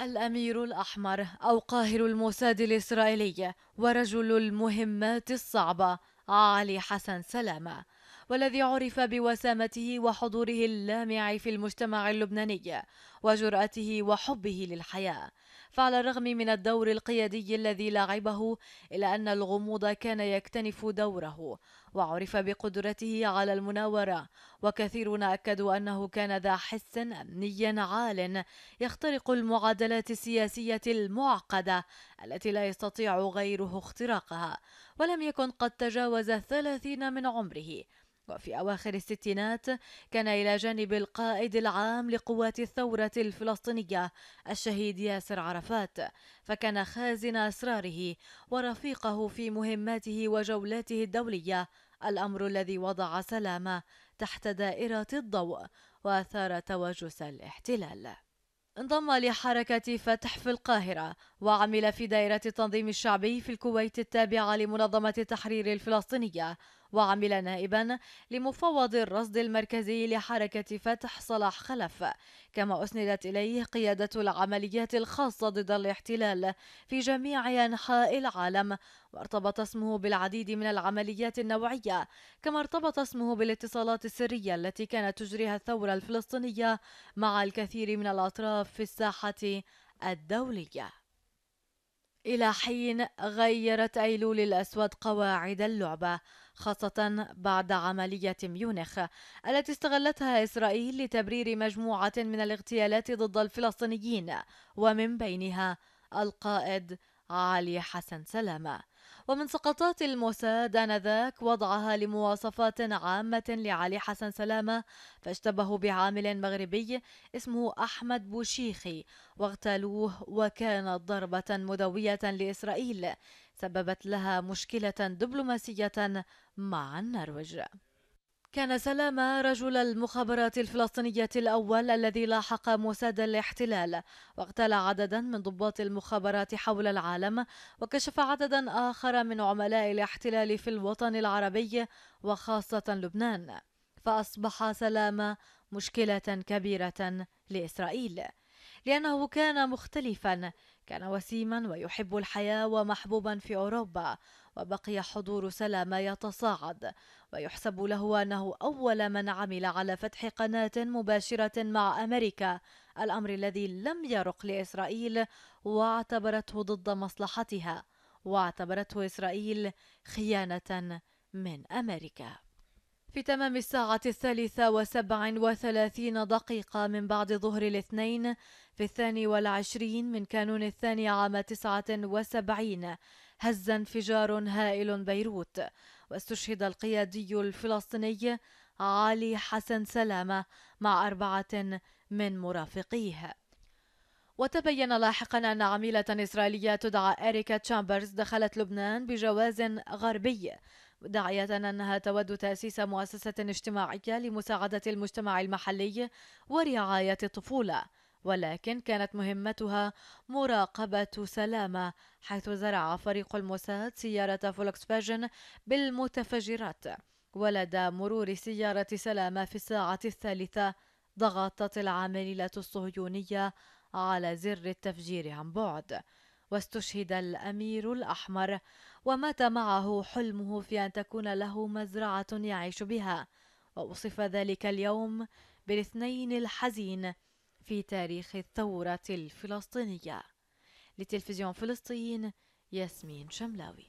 الأمير الأحمر أو قاهر الموساد الإسرائيلي ورجل المهمات الصعبة علي حسن سلامة والذي عرف بوسامته وحضوره اللامع في المجتمع اللبناني وجرأته وحبه للحياة فعلى الرغم من الدور القيادي الذي لعبه إلا أن الغموض كان يكتنف دوره وعرف بقدرته على المناورة وكثيرون أكدوا أنه كان ذا حس أمني عال يخترق المعادلات السياسية المعقدة التي لا يستطيع غيره اختراقها ولم يكن قد تجاوز الثلاثين من عمره وفي أواخر الستينات كان إلى جانب القائد العام لقوات الثورة الفلسطينية الشهيد ياسر عرفات فكان خازن أسراره ورفيقه في مهماته وجولاته الدولية الأمر الذي وضع سلامة تحت دائرة الضوء وأثار توجس الاحتلال انضم لحركة فتح في القاهرة وعمل في دائرة التنظيم الشعبي في الكويت التابعة لمنظمة التحرير الفلسطينية وعمل نائبا لمفوض الرصد المركزي لحركة فتح صلاح خلف كما أسندت إليه قيادة العمليات الخاصة ضد الاحتلال في جميع أنحاء العالم وارتبط اسمه بالعديد من العمليات النوعية كما ارتبط اسمه بالاتصالات السرية التي كانت تجريها الثورة الفلسطينية مع الكثير من الأطراف في الساحة الدولية إلى حين غيرت أيلول الأسود قواعد اللعبة خاصة بعد عملية ميونخ التي استغلتها إسرائيل لتبرير مجموعة من الاغتيالات ضد الفلسطينيين ومن بينها القائد علي حسن سلامة ومن سقطات الموساد آنذاك وضعها لمواصفات عامة لعلي حسن سلامة فاشتبهوا بعامل مغربي اسمه أحمد بوشيخي واغتالوه وكانت ضربة مدوية لإسرائيل سببت لها مشكلة دبلوماسية مع النرويج كان سلامة رجل المخابرات الفلسطينية الأول الذي لاحق موساد الاحتلال واغتال عددا من ضباط المخابرات حول العالم وكشف عددا آخر من عملاء الاحتلال في الوطن العربي وخاصة لبنان فأصبح سلامة مشكلة كبيرة لإسرائيل لأنه كان مختلفا كان وسيما ويحب الحياة ومحبوبا في أوروبا وبقي حضور سلامة يتصاعد ويحسب له أنه أول من عمل على فتح قناة مباشرة مع أمريكا الأمر الذي لم يرق لإسرائيل واعتبرته ضد مصلحتها واعتبرته إسرائيل خيانة من أمريكا في تمام الساعة الثالثة وسبع وثلاثين دقيقة من بعد ظهر الاثنين في الثاني والعشرين من كانون الثاني عام تسعة وسبعين هز انفجار هائل بيروت واستشهد القيادي الفلسطيني علي حسن سلامة مع أربعة من مرافقيه وتبين لاحقا أن عميلة إسرائيلية تدعى إريكا تشامبرز دخلت لبنان بجواز غربي داعية أنها تود تأسيس مؤسسة اجتماعية لمساعدة المجتمع المحلي ورعاية الطفولة ولكن كانت مهمتها مراقبة سلامة حيث زرع فريق الموساد سيارة فولكس فاجن بالمتفجرات ولدى مرور سيارة سلامة في الساعة الثالثة ضغطت العاملة الصهيونية على زر التفجير عن بعد واستشهد الأمير الأحمر ومات معه حلمه في أن تكون له مزرعة يعيش بها ووصف ذلك اليوم بالاثنين الحزين في تاريخ الثورة الفلسطينية لتلفزيون فلسطين ياسمين شملاوي